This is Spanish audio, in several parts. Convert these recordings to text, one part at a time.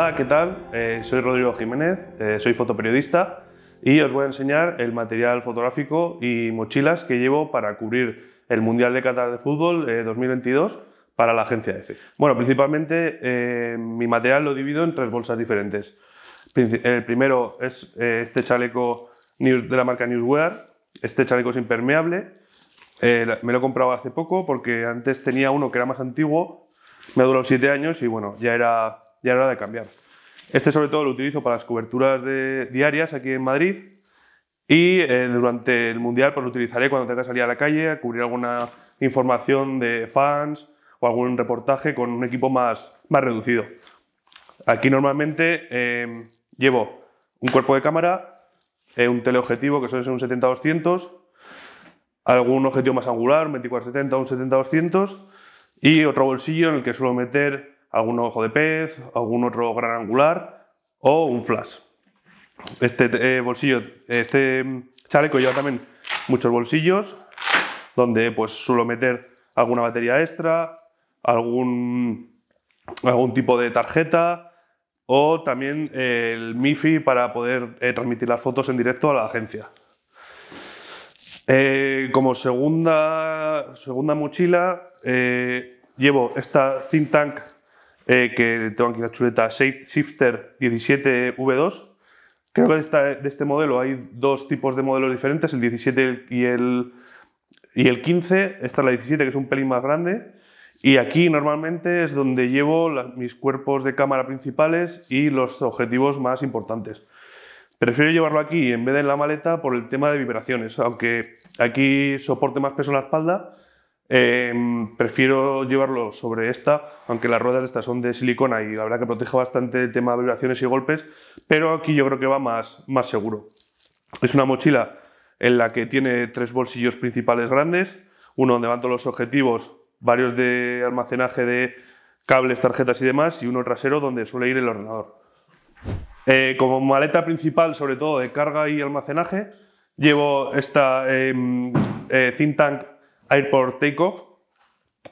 Hola, ¿qué tal? Eh, soy Rodrigo Jiménez, eh, soy fotoperiodista y os voy a enseñar el material fotográfico y mochilas que llevo para cubrir el Mundial de Qatar de Fútbol 2022 eh, para la agencia EFE. Bueno, principalmente mi material lo divido en tres bolsas diferentes. El primero es este chaleco de la marca Newswear, este chaleco es impermeable, me lo he comprado hace poco porque antes tenía uno que era más antiguo, me duró siete años y bueno, ya era ya era hora de cambiar. Este sobre todo lo utilizo para las coberturas de, diarias aquí en Madrid y eh, durante el Mundial pues, lo utilizaré cuando tenga que salir a la calle a cubrir alguna información de fans o algún reportaje con un equipo más, más reducido. Aquí normalmente em, llevo un cuerpo de cámara, eh, un teleobjetivo que suele ser un 70-200, algún objetivo más angular, un 24-70, un 70-200 y otro bolsillo en el que suelo meter algún ojo de pez, algún otro gran angular o un flash. Este eh, bolsillo, este mm, chaleco lleva también muchos bolsillos donde pues suelo meter alguna batería extra, algún, algún tipo de tarjeta o también el MIFI para poder eh, transmitir las fotos en directo a la agencia. Eh, como segunda, segunda mochila llevo esta Think Tank eh, que tengo aquí la chuleta Shifter 17V2. Creo que de, este modelo hay dos tipos de modelos diferentes, el 17 y el, y el 15. Esta es la 17, que es un pelín más grande. Y aquí normalmente es donde llevo mis cuerpos de cámara principales y los objetivos más importantes. Prefiero llevarlo aquí en vez de en la maleta por el tema de vibraciones, aunque aquí soporte más peso en la espalda, Em, prefiero llevarlo sobre esta, aunque las ruedas estas son de silicona y la verdad que protege bastante el tema de vibraciones y golpes, pero aquí yo creo que va más, más seguro. Es una mochila en la que tiene tres bolsillos principales grandes, uno donde van todos los objetivos, varios de almacenaje de cables, tarjetas y demás, y uno trasero donde suele ir el ordenador. Eh, como maleta principal, sobre todo de carga y almacenaje, llevo esta em, eh, think tank Airport Takeoff,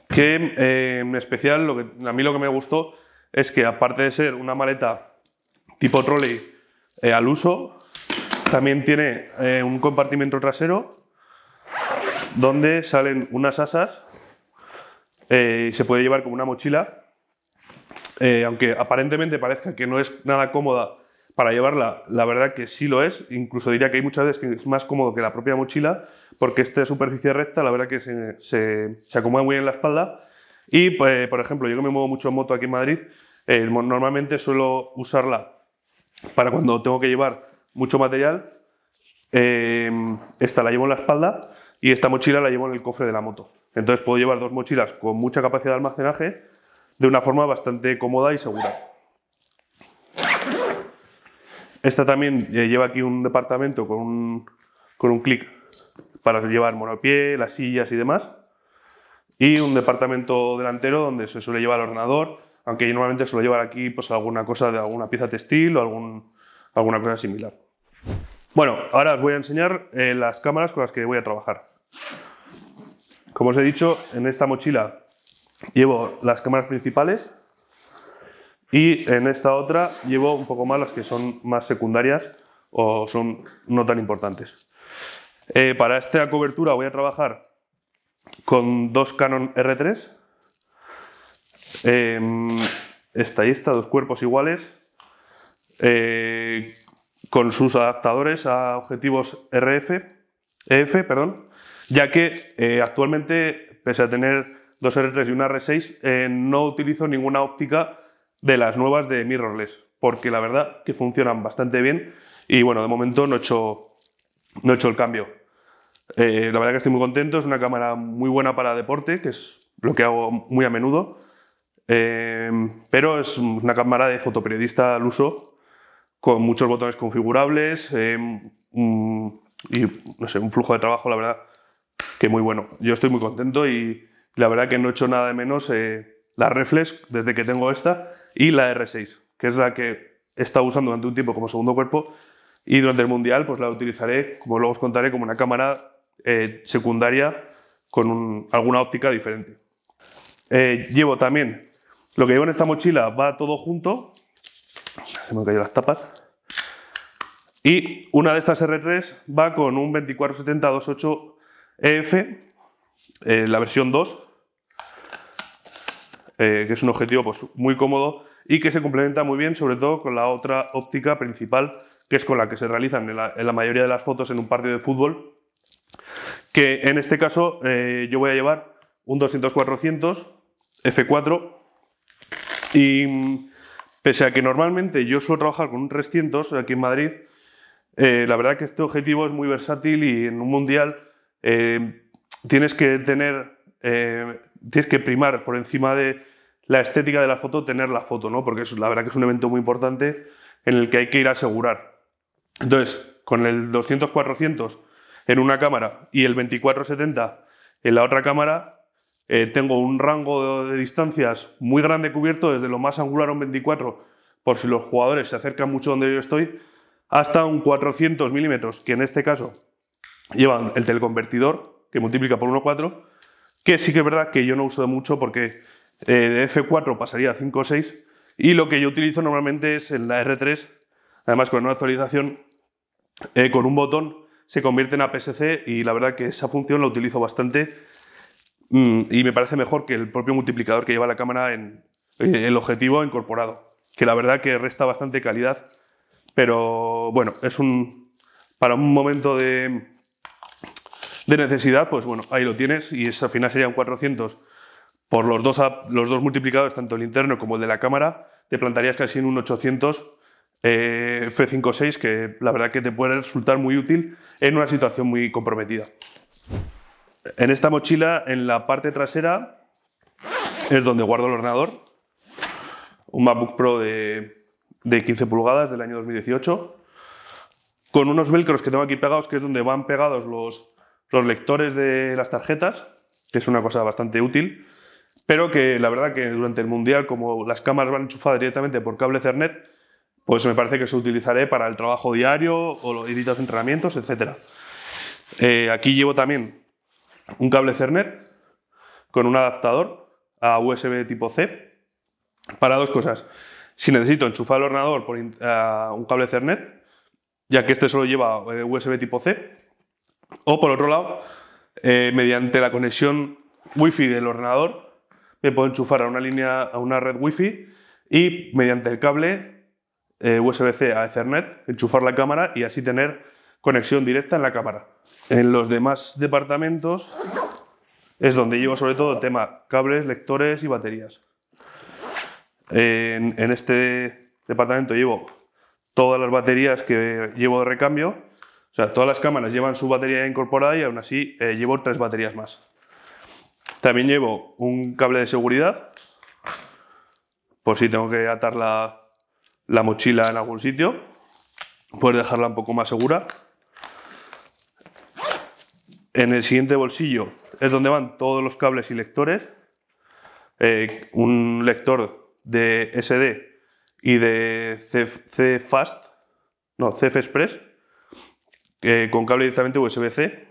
que eh, en especial a mí lo que me gustó es que aparte de ser una maleta tipo trolley eh, al uso, también tiene eh, un compartimento trasero donde salen unas asas y se puede llevar como una mochila, aunque aparentemente parezca que no es nada cómoda para llevarla, la verdad que sí lo es, incluso diría que hay muchas veces que es más cómodo que la propia mochila, porque esta superficie recta, la verdad que se, se, acomoda muy bien en la espalda. Y, pues, por ejemplo, yo que me muevo mucho en moto aquí en Madrid, eh, normalmente suelo usarla para cuando tengo que llevar mucho material. Eh, esta la llevo en la espalda y esta mochila la llevo en el cofre de la moto. Entonces puedo llevar dos mochilas con mucha capacidad de almacenaje de una forma bastante cómoda y segura. Esta también eh, lleva aquí un departamento con con un clic para llevar monopié, las sillas y demás. Y un departamento delantero donde se suele llevar el ordenador, aunque yo normalmente suelo llevar aquí pues, alguna cosa de alguna pieza textil o algún, alguna cosa similar. Bueno, ahora os voy a enseñar eh, las cámaras con las que voy a trabajar. Como os he dicho, en esta mochila llevo las cámaras principales y en esta otra llevo un poco más las que son más secundarias o son no tan importantes. Eh, para esta cobertura voy a trabajar con dos Canon R3. Eh, esta y esta, dos cuerpos iguales. Eh, con sus adaptadores a objetivos RF, EF, perdón, ya que actualmente, pese a tener dos R3 y una R6, no utilizo ninguna óptica de las nuevas de mirrorless, porque la verdad que funcionan bastante bien y bueno, de momento no he hecho no he hecho el cambio. Eh, la verdad que estoy muy contento, es una cámara muy buena para deporte, que es lo que hago muy a menudo, eh, pero es una cámara de fotoperiodista al uso, con muchos botones configurables eh, mm, y no sé, un flujo de trabajo, la verdad, que muy bueno. Yo estoy muy contento y la verdad que no he hecho nada de menos la Reflex desde que tengo esta y la R6, que es la que he estado usando durante un tiempo como segundo cuerpo y durante el Mundial pues la utilizaré, como luego os contaré, como una cámara eh, secundaria con alguna óptica diferente. Eh, llevo también, lo que llevo en esta mochila va todo junto, se me han caído las tapas, y una de estas R3 va con un 2470-28 EF, eh, la versión 2, que es un objetivo pues, muy cómodo y que se complementa muy bien, sobre todo con la otra óptica principal que es con la que se realizan en la, mayoría de las fotos en un partido de fútbol, que en este caso eh, yo voy a llevar un 200-400 F4 y mm, pese a que normalmente yo suelo trabajar con un 300 aquí en Madrid, eh, la verdad que este objetivo es muy versátil y en un mundial eh, tienes que tener, tienes que primar por encima de la estética de la foto, tener la foto, ¿no? porque es, la verdad que es un evento muy importante en el que hay que ir a asegurar. Entonces, con el 200-400 en una cámara y el 24-70 en la otra cámara, eh, tengo un rango de, distancias muy grande cubierto, desde lo más angular a un 24, por si los jugadores se acercan mucho donde yo estoy, hasta un 400 milímetros, que en este caso llevan el teleconvertidor, que multiplica por 1,4, que sí que es verdad que yo no uso de mucho porque eh, de F4 pasaría a 5,6 y lo que yo utilizo normalmente es en la R3, además con una actualización eh, con un botón se convierte en APS-C y la verdad que esa función la utilizo bastante mm, y me parece mejor que el propio multiplicador que lleva la cámara en, eh, el objetivo incorporado, que la verdad que resta bastante calidad, pero bueno, es un para un momento de, necesidad, pues bueno, ahí lo tienes y es, al final sería un 400 por los dos, los dos multiplicadores, tanto el interno como el de la cámara, te plantarías casi en un 800 eh, F5.6 que la verdad que te puede resultar muy útil en una situación muy comprometida. En esta mochila, en la parte trasera, es donde guardo el ordenador, un MacBook Pro de, 15 pulgadas del año 2018, con unos velcros que tengo aquí pegados, que es donde van pegados los, lectores de las tarjetas, que es una cosa bastante útil, pero que la verdad que durante el Mundial, como las cámaras van enchufadas directamente por cable Ethernet, pues me parece que se utilizaré para el trabajo diario o los de entrenamientos, etc. Eh, aquí llevo también un cable Cernet con un adaptador a USB tipo C para dos cosas. Si necesito enchufar el ordenador por un cable Cernet, ya que este solo lleva eh, USB tipo C, o por otro lado, eh, mediante la conexión Wi-Fi del ordenador, me puedo enchufar a una línea, a una red Wi-Fi y mediante el cable eh, USB-C a Ethernet, enchufar la cámara y así tener conexión directa en la cámara. En los demás departamentos es donde llevo sobre todo el tema cables, lectores y baterías. En, este departamento llevo todas las baterías que llevo de recambio, o sea, todas las cámaras llevan su batería incorporada y aún así eh, llevo tres baterías más. También llevo un cable de seguridad, por si tengo que atar la, la mochila en algún sitio, puedes dejarla un poco más segura. En el siguiente bolsillo es donde van todos los cables y lectores. Eh, un lector de SD y de C-Fast, no, CF Express, eh, con cable directamente USB-C.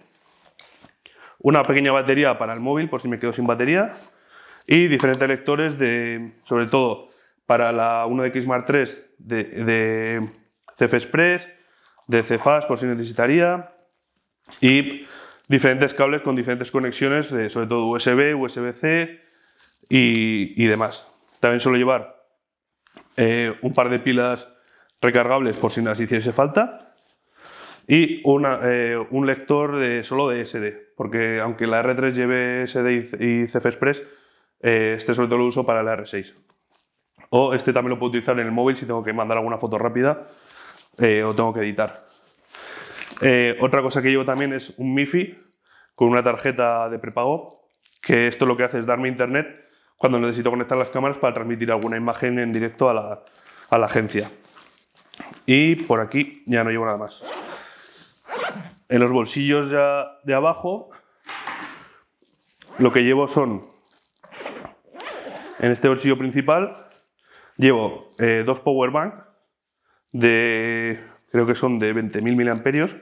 Una pequeña batería para el móvil, por si me quedo sin batería. Y diferentes lectores de, sobre todo, para la 1X Mark III de, de CF Express, de CFAS por si necesitaría y diferentes cables con diferentes conexiones, sobre todo USB, USB-C y, demás. También suelo llevar eh, un par de pilas recargables por si las hiciese falta y eh, un lector solo de SD, porque aunque la R3 lleve SD y, CF Express, eh, este sobre todo lo uso para la R6. O este también lo puedo utilizar en el móvil si tengo que mandar alguna foto rápida eh, o tengo que editar. Eh, otra cosa que llevo también es un MIFI con una tarjeta de prepago, que esto lo que hace es darme internet cuando necesito conectar las cámaras para transmitir alguna imagen en directo a la, agencia. Y por aquí ya no llevo nada más. En los bolsillos ya de abajo lo que llevo son en este bolsillo principal Llevo eh, dos power bank de creo que son de 20.000 miliamperios,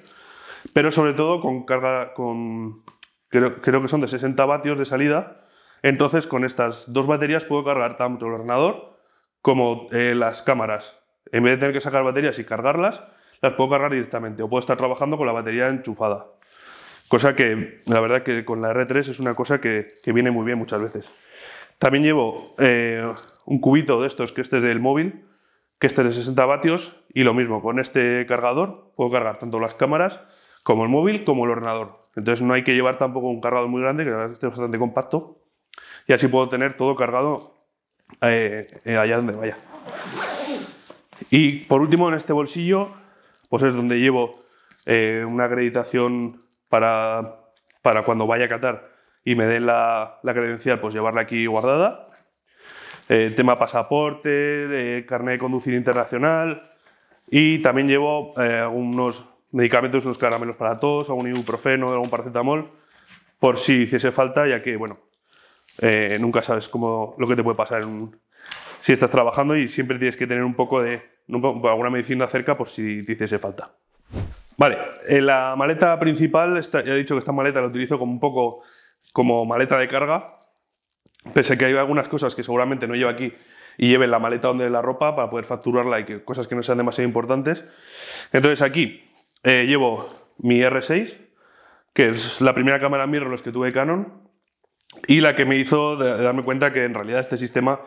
pero sobre todo con carga con creo, creo, que son de 60 vatios de salida. Entonces con estas dos baterías puedo cargar tanto el ordenador como eh, las cámaras. En vez de tener que sacar baterías y cargarlas, las puedo cargar directamente o puedo estar trabajando con la batería enchufada. Cosa que la verdad que con la R3 es una cosa que, que viene muy bien muchas veces. También llevo eh, un cubito de estos, que este es del móvil, que este es de 60 vatios, y lo mismo, con este cargador puedo cargar tanto las cámaras como el móvil como el ordenador. Entonces no hay que llevar tampoco un cargador muy grande, que este es bastante compacto, y así puedo tener todo cargado eh, eh, allá donde vaya. Y por último, en este bolsillo, pues es donde llevo una acreditación para, para cuando vaya a Qatar y me den la, la credencial, pues llevarla aquí guardada. Eh, tema pasaporte, eh, carnet de conducir internacional y también llevo eh, algunos medicamentos, unos caramelos para tos, algún ibuprofeno, algún paracetamol, por si hiciese falta, ya que, bueno, eh, nunca sabes cómo, lo que te puede pasar si estás trabajando y siempre tienes que tener un poco de alguna medicina cerca por si te hiciese falta. Vale, en eh, la maleta principal, ya he dicho que esta maleta la utilizo como un poco como maleta de carga, pese a que hay algunas cosas que seguramente no lleva aquí y lleve la maleta donde la ropa para poder facturarla y que cosas que no sean demasiado importantes. Entonces aquí eh, llevo mi R6, que es la primera cámara los que tuve Canon y la que me hizo darme cuenta que en realidad este sistema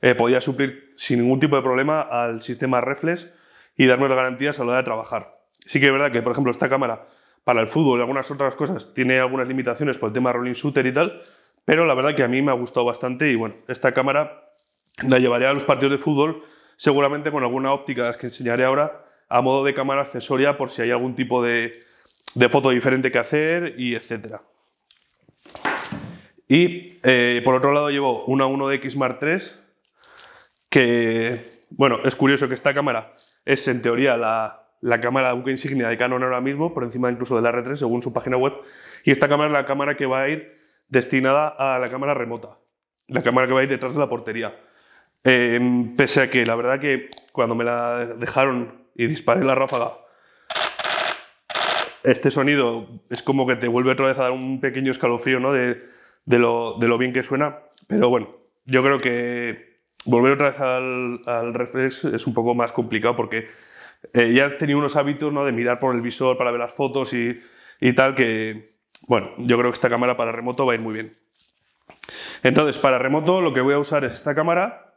eh, podía suplir sin ningún tipo de problema al sistema reflex y darme las garantías a la hora de trabajar. Sí que es verdad que, por ejemplo, esta cámara para el fútbol y algunas otras cosas tiene algunas limitaciones por el tema rolling shooter y tal, pero la verdad que a mí me ha gustado bastante y bueno, esta cámara la llevaré a los partidos de fútbol seguramente con alguna óptica que enseñaré ahora a modo de cámara accesoria por si hay algún tipo de, foto diferente que hacer y etcétera. Y eh, por otro lado llevo una 1DX Mark III que, bueno, es curioso que esta cámara es en teoría la, la cámara buque insignia de Canon ahora mismo, por encima incluso de la R3, según su página web. Y esta cámara es la cámara que va a ir destinada a la cámara remota, la cámara que va a ir detrás de la portería. Em, pese a que la verdad que cuando me la dejaron y disparé la ráfaga, este sonido es como que te vuelve otra vez a dar un pequeño escalofrío ¿no? de, lo, bien que suena. Pero bueno, yo creo que volver otra vez al, al reflex es un poco más complicado porque eh, ya he tenido unos hábitos de mirar por el visor para ver las fotos y, tal, que bueno, yo creo que esta cámara para remoto va a ir muy bien. Entonces, para remoto lo que voy a usar es esta cámara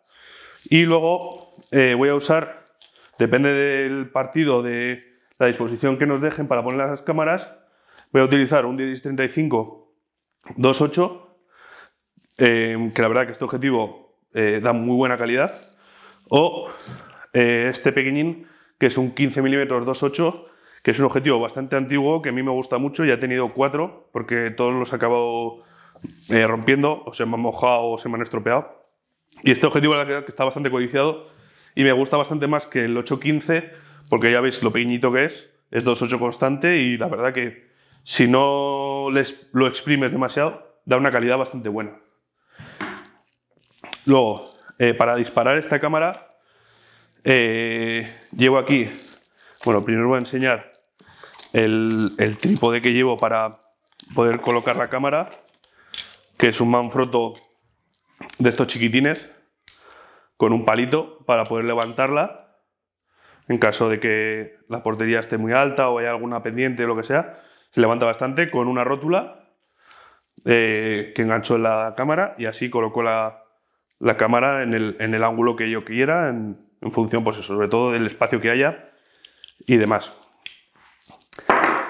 y luego eh, voy a usar, depende del partido, de la disposición que nos dejen para poner las cámaras, voy a utilizar un 10 2.8, em, que la verdad que este objetivo eh, da muy buena calidad, o este pequeñín que es un 15 mm 2.8, que es un objetivo bastante antiguo, que a mí me gusta mucho, ya he tenido cuatro, porque todos los he acabado eh, rompiendo, o se me han mojado o se me han estropeado. Y este objetivo que está bastante codiciado y me gusta bastante más que el 815, porque ya veis lo pequeñito que es, es 2.8 constante y la verdad que si no les, lo exprimes demasiado, da una calidad bastante buena. Luego, eh, para disparar esta cámara eh, llevo aquí, bueno, primero voy a enseñar el, el trípode que llevo para poder colocar la cámara, que es un manfrotto de estos chiquitines con un palito para poder levantarla en caso de que la portería esté muy alta o haya alguna pendiente o lo que sea, se levanta bastante con una rótula eh, que engancho en la cámara y así coloco la, cámara en el, en el, ángulo que yo quiera, en función, pues sobre todo del espacio que haya y demás.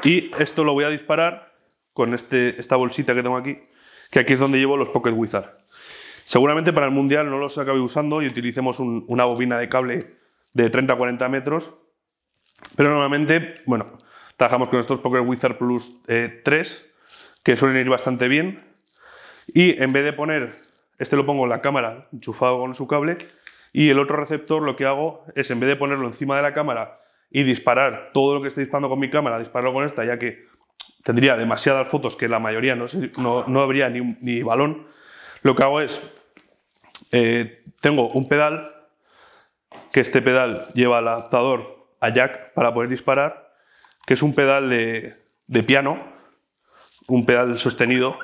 Y esto lo voy a disparar con este, esta bolsita que tengo aquí, que aquí es donde llevo los Pocket Wizard. Seguramente para el mundial no los acabe usando y utilicemos una bobina de cable de 30-40 metros, pero normalmente, bueno, trabajamos con estos Pocket Wizard Plus 3, eh, que suelen ir bastante bien, y en vez de poner, este lo pongo en la cámara enchufado con su cable, y el otro receptor lo que hago es, en vez de ponerlo encima de la cámara y disparar todo lo que esté disparando con mi cámara, dispararlo con esta, ya que tendría demasiadas fotos que la mayoría no, habría ni, ni, balón, lo que hago es, eh, tengo un pedal, que este pedal lleva el adaptador a jack para poder disparar, que es un pedal de, piano, un pedal sostenido,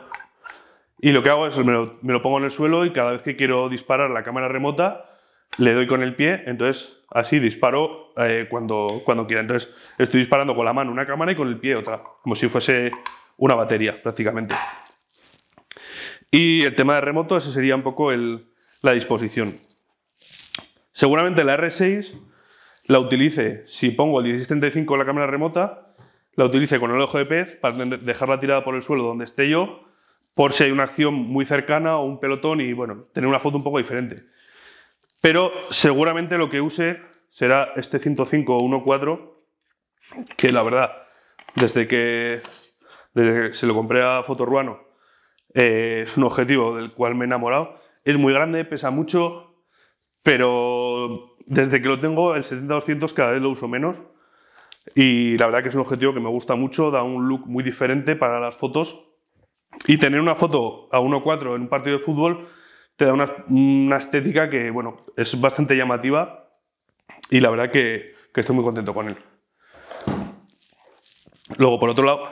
y lo que hago es me lo, me lo pongo en el suelo y cada vez que quiero disparar la cámara remota, le doy con el pie, entonces así disparo eh, cuando, cuando quiera. Entonces estoy disparando con la mano una cámara y con el pie otra, como si fuese una batería prácticamente. Y el tema de remoto, ese sería un poco la disposición. Seguramente la R6 la utilice, si pongo el 1635 en la cámara remota, la utilice con el ojo de pez para dejarla tirada por el suelo donde esté yo, por si hay una acción muy cercana o un pelotón y bueno, tener una foto un poco diferente. Pero seguramente lo que use será este 105 1.4, que la verdad, desde que, desde que se lo compré a Fotoruano, eh, es un objetivo del cual me he enamorado. Es muy grande, pesa mucho, pero desde que lo tengo, el 70-200 cada vez lo uso menos. Y la verdad que es un objetivo que me gusta mucho, da un look muy diferente para las fotos. Y tener una foto a 1.4 en un partido de fútbol te da una, estética que, bueno, es bastante llamativa y la verdad que, estoy muy contento con él. Luego, por otro lado,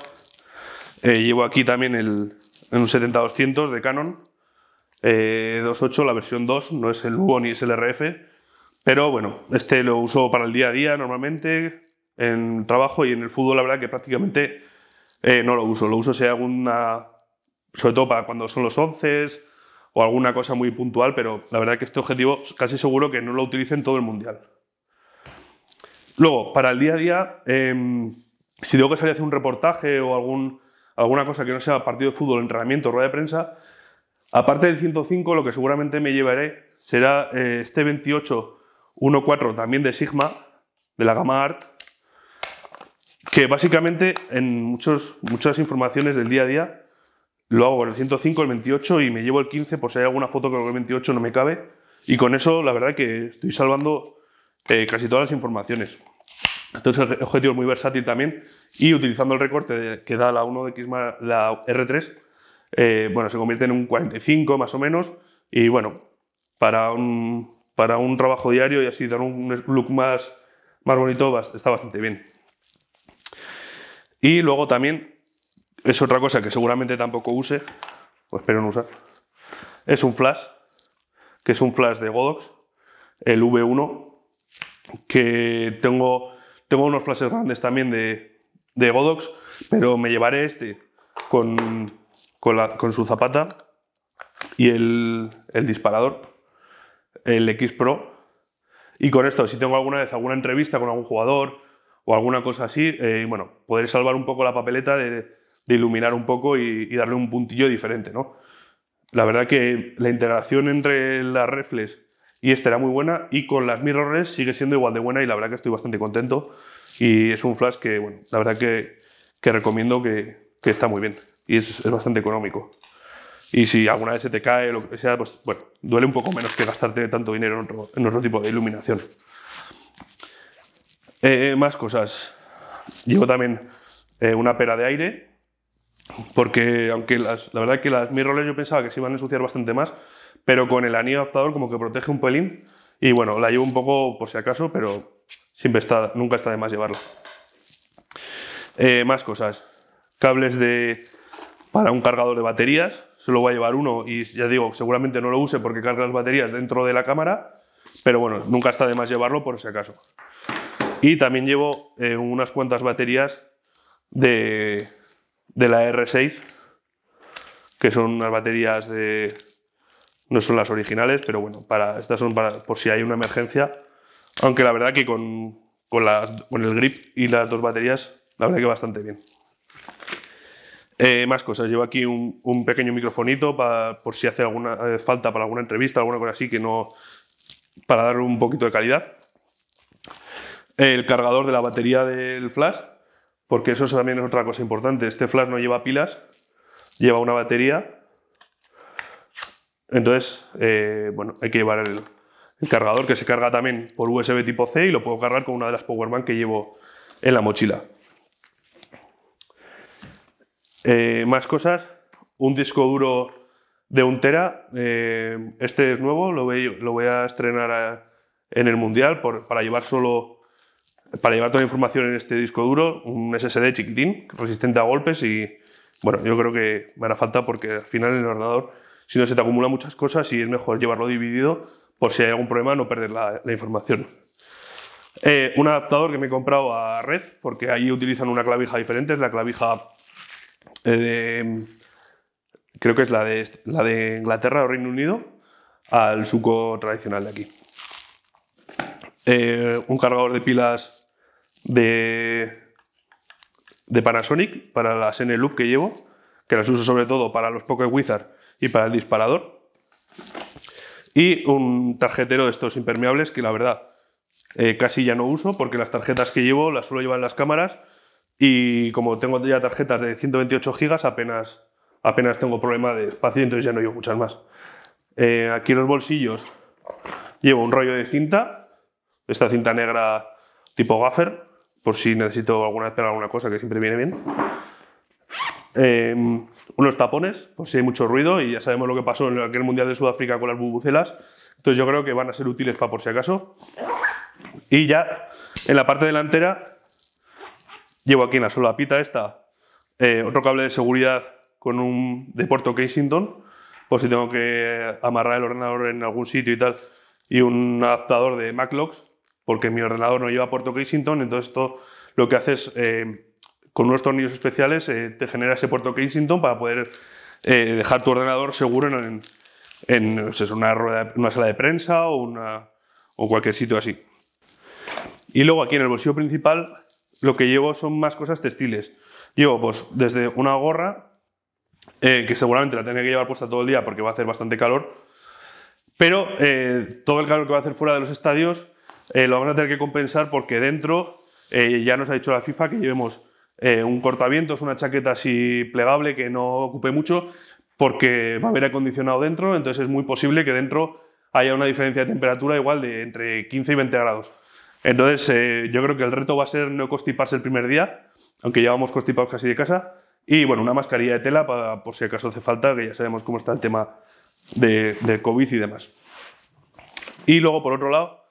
eh, llevo aquí también el, un 70-200 de Canon 2.8, eh, la versión 2, no es el UO ni es el RF, pero bueno, este lo uso para el día a día normalmente, en trabajo y en el fútbol, la verdad que prácticamente eh, no lo uso. Lo uso si hay alguna, sobre todo para cuando son los 11 o alguna cosa muy puntual, pero la verdad que este objetivo casi seguro que no lo utilice en todo el mundial. Luego, para el día a día, em, si tengo que salir a hacer un reportaje o algún, alguna cosa que no sea partido de fútbol, entrenamiento, rueda de prensa, aparte del 105, lo que seguramente me llevaré será eh, este este 2814 también de Sigma, de la gama ART, que básicamente en muchos, muchas informaciones del día a día lo hago con el 105, el 28 y me llevo el 15 por si hay alguna foto que con el 28 no me cabe. Y con eso, la verdad que estoy salvando eh, casi todas las informaciones. Entonces, el objetivo es muy versátil también. Y utilizando el recorte que da la 1 de la R3, eh, bueno, se convierte en un 45 más o menos. Y bueno, para un, para un trabajo diario y así dar un look más, más bonito, está bastante bien. Y luego también es otra cosa que seguramente tampoco use, o espero no usar. Es un flash, que es un flash de Godox, el V1, que tengo, tengo unos flashes grandes también de, de Godox, pero me llevaré este con, su zapata y el, el disparador, el X Pro. Y con esto, si tengo alguna vez alguna entrevista con algún jugador o alguna cosa así, eh, bueno, podré salvar un poco la papeleta de de iluminar un poco y, darle un puntillo diferente. ¿no? La verdad que la integración entre las reflex y esta era muy buena y con las mirrorless sigue siendo igual de buena y la verdad que estoy bastante contento y es un flash que, bueno, la verdad que, que recomiendo que, está muy bien y es, bastante económico. Y si alguna vez se te cae, lo que sea, pues bueno, duele un poco menos que gastarte tanto dinero en otro, tipo de iluminación. Eh, más cosas. Llevo también eh, una pera de aire porque aunque la verdad que las mirrorless yo pensaba que se iban a ensuciar bastante más, pero con el anillo adaptador como que protege un pelín y bueno, la llevo un poco por si acaso, pero siempre está, nunca está de más llevarla. Eh, más cosas, cables de, para un cargador de baterías, solo voy a llevar uno y ya digo, seguramente no lo use porque carga las baterías dentro de la cámara, pero bueno, nunca está de más llevarlo por si acaso. Y también llevo eh, unas cuantas baterías de, de la R6, que son unas baterías de... No son las originales, pero bueno, para, estas son para, por si hay una emergencia. Aunque la verdad que con, con, con el grip y las dos baterías, la verdad que bastante bien. Eh, más cosas, llevo aquí un, pequeño microfonito para, por si hace alguna eh, falta para alguna entrevista, alguna cosa así que no. para dar un poquito de calidad. El cargador de la batería del flash, porque eso también es otra cosa importante. Este flash no lleva pilas, lleva una batería. Entonces, eh, bueno, hay que llevar el, cargador que se carga también por USB tipo C y lo puedo cargar con una de las Powerman que llevo en la mochila. Eh, más cosas, un disco duro de un eh, este es nuevo, lo voy, a estrenar en el Mundial para llevar solo para llevar toda la información en este disco duro, un SSD chiquitín, resistente a golpes y bueno, yo creo que me hará falta porque al final en el ordenador, si no se te acumulan muchas cosas y es mejor llevarlo dividido por si hay algún problema no perder la, información. Eh, un adaptador que me he comprado a red porque ahí utilizan una clavija diferente, es la clavija eh, creo que es la de, la de Inglaterra o Reino Unido al suco tradicional de aquí. Eh, un cargador de pilas de, de Panasonic para las N-Loop que llevo, que las uso sobre todo para los Pocket Wizard y para el disparador. Y un tarjetero de estos impermeables que la verdad eh, casi ya no uso porque las tarjetas que llevo las suelo llevan las cámaras y como tengo ya tarjetas de 128 gigas apenas, apenas tengo problema de espacio entonces ya no llevo muchas más. Eh, aquí en los bolsillos llevo un rollo de cinta esta cinta negra tipo gaffer, por si necesito alguna vez pegar alguna cosa, que siempre viene bien. Em, unos tapones, por si hay mucho ruido, y ya sabemos lo que pasó en aquel Mundial de Sudáfrica con las bubucelas. Entonces yo creo que van a ser útiles para por si acaso. Y ya en la parte delantera llevo aquí en la pita esta eh, otro cable de seguridad con un de puerto Kensington, por si tengo que amarrar el ordenador en algún sitio y tal, y un adaptador de MacLocks porque mi ordenador no lleva puerto Kensington, entonces esto lo que haces eh, con unos tornillos especiales, eh, te genera ese puerto Kensington para poder eh, dejar tu ordenador seguro en, una, rueda, una, sala de prensa o, una, o cualquier sitio así. Y luego aquí en el bolsillo principal lo que llevo son más cosas textiles. Llevo pues desde una gorra, que seguramente la tenía que llevar puesta todo el día porque va a hacer bastante calor, pero todo el calor que va a hacer fuera de los estadios eh, lo van a tener que compensar porque dentro eh, ya nos ha dicho la FIFA que llevemos un eh, un cortavientos, una chaqueta así plegable que no ocupe mucho, porque va a haber acondicionado dentro, entonces es muy posible que dentro haya una diferencia de temperatura igual de entre 15 y 20 grados. Entonces yo creo que el reto va a ser no constiparse el primer día, aunque ya vamos constipados casi de casa, y bueno, una mascarilla de tela para, por si acaso hace falta, que ya sabemos cómo está el tema de, del COVID y demás. Y luego, por otro lado,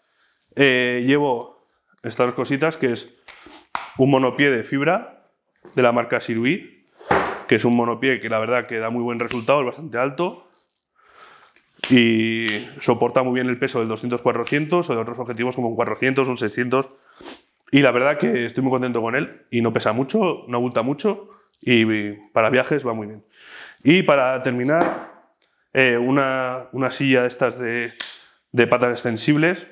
eh, llevo estas dos cositas, que es un monopié de fibra de la marca Sirui que es un monopié que la verdad que da muy buen resultado, es bastante alto y soporta muy bien el peso del 200-400 o de otros objetivos como un 400, un 600. Y la verdad que estoy muy contento con él y no pesa mucho, no abulta mucho y para viajes va muy bien. Y para terminar, eh, una, silla de estas de, de patas extensibles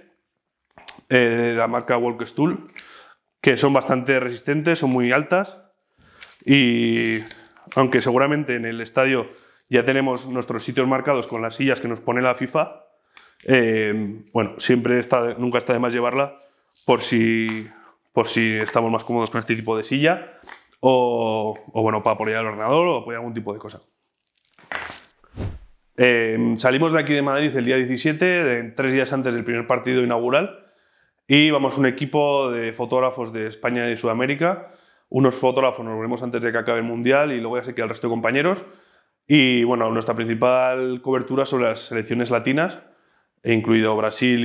eh, de la marca Walkstool, que son bastante resistentes, son muy altas y aunque seguramente en el estadio ya tenemos nuestros sitios marcados con las sillas que nos pone la FIFA, eh, bueno, siempre está, nunca está de más llevarla por si, por si estamos más cómodos con este tipo de silla o, bueno, para apoyar el ordenador o apoyar algún tipo de cosa. Eh, salimos de aquí de Madrid el día 17, tres días antes del primer partido inaugural, y vamos un equipo de fotógrafos de España y Sudamérica. Unos fotógrafos nos volvemos antes de que acabe el Mundial y luego ya sé que el resto de compañeros. Y bueno, nuestra principal cobertura sobre las selecciones latinas, e incluido Brasil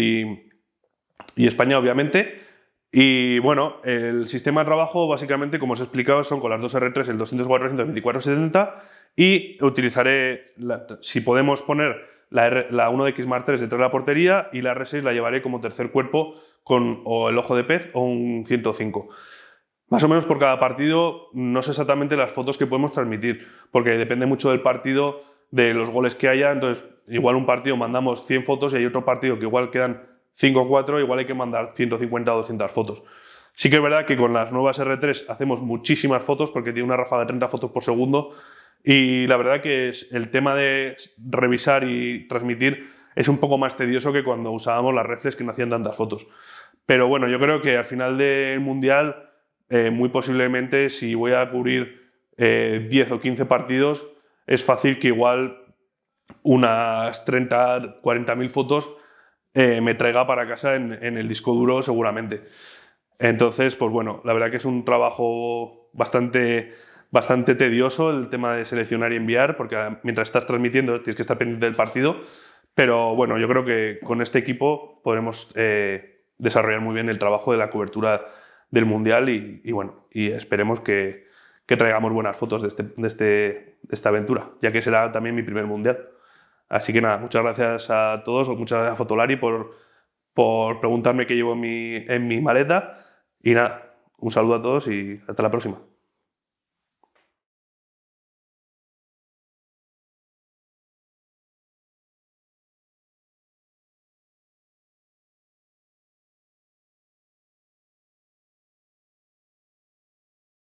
y, España, obviamente. Y bueno, el sistema de trabajo básicamente, como os he explicado, son con las dos R3, el 204, 2470 y utilizaré, si podemos poner la, de 1X Mark 3 detrás de la portería y la R6 la llevaré como tercer cuerpo con el ojo de pez o un 105. Más o menos por cada partido, no sé exactamente las fotos que podemos transmitir, porque depende mucho del partido, de los goles que haya. Entonces, igual un partido mandamos 100 fotos y hay otro partido que igual quedan 5 o 4, igual hay que mandar 150 o 200 fotos. Sí que es verdad que con las nuevas R3 hacemos muchísimas fotos porque tiene una ráfaga de 30 fotos por segundo y la verdad que el tema de revisar y transmitir es un poco más tedioso que cuando usábamos las reflex que no hacían tantas fotos. Pero bueno, yo creo que al final del Mundial, eh, muy posiblemente, si voy a cubrir 10 eh, o 15 partidos, es fácil que igual unas 30, 40 mil fotos eh, me traiga para casa en el disco duro seguramente. Entonces, pues bueno, la verdad que es un trabajo bastante bastante tedioso el tema de seleccionar y enviar, porque ah, mientras estás transmitiendo tienes que estar pendiente del partido. Pero bueno, yo creo que con este equipo podremos eh, desarrollar muy bien el trabajo de la cobertura del Mundial y, bueno, y esperemos que, traigamos buenas fotos de, este, de, este, esta aventura, ya que será también mi primer Mundial. Así que nada, muchas gracias a todos, muchas gracias a Fotolari por, por preguntarme qué llevo mi, en mi maleta. Y nada, un saludo a todos y hasta la próxima.